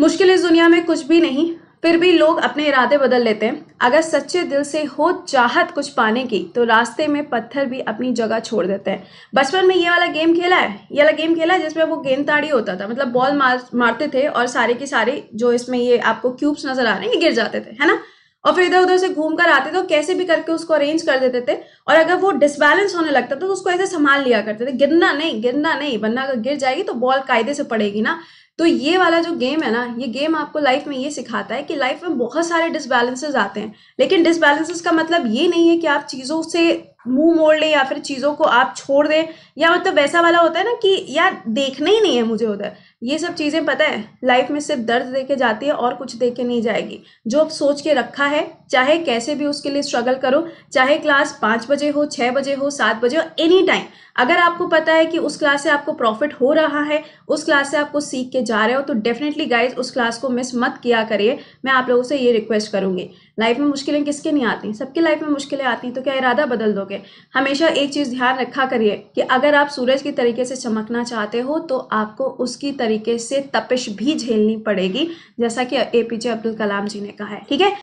मुश्किल इस दुनिया में कुछ भी नहीं फिर भी लोग अपने इरादे बदल लेते हैं अगर सच्चे दिल से हो चाहत कुछ पाने की तो रास्ते में पत्थर भी अपनी जगह छोड़ देते हैं बचपन में ये वाला गेम खेला है ये वाला गेम खेला है जिसमें वो गेंद ताड़ी होता था मतलब बॉल मार मारते थे और सारे के सारे जो इसमें ये आपको क्यूब्स नजर आ रहे हैं ये गिर जाते थे है ना और फिर इधर उधर से घूम कर आते थे और कैसे भी करके उसको अरेंज कर देते थे और अगर वो डिसबैलेंस होने लगता था तो उसको ऐसे संभाल लिया करते थे गिरना नहीं गिरना नहीं वरना अगर गिर जाएगी तो बॉल कायदे से पड़ेगी ना तो ये वाला जो गेम है ना ये गेम आपको लाइफ में ये सिखाता है कि लाइफ में बहुत सारे डिसबैलेंसेस आते हैं लेकिन डिसबैलेंसेस का मतलब ये नहीं है कि आप चीज़ों से मुंह मोड़ लें या फिर चीज़ों को आप छोड़ दें या मतलब वैसा वाला होता है ना कि यार देखना ही नहीं है मुझे उधर ये सब चीज़ें पता है लाइफ में सिर्फ दर्द दे के जाती है और कुछ दे के नहीं जाएगी जो आप सोच के रखा है चाहे कैसे भी उसके लिए स्ट्रगल करो चाहे क्लास पाँच बजे हो छः बजे हो सात बजे हो एनी टाइम अगर आपको पता है कि उस क्लास से आपको प्रॉफिट हो रहा है उस क्लास से आपको सीख के जा रहे हो तो डेफिनेटली गाइज उस क्लास को मिस मत किया करिए मैं आप लोगों से ये रिक्वेस्ट करूँगी लाइफ में मुश्किलें किसके नहीं आती सबके लाइफ में मुश्किलें आती हैं तो क्या इरादा बदल दोगे हमेशा एक चीज़ ध्यान रखा करिए कि अगर आप सूरज की तरीके से चमकना चाहते हो तो आपको उसकी तरीके से तपिश भी झेलनी पड़ेगी जैसा कि ए पी जे अब्दुल कलाम जी ने कहा है ठीक है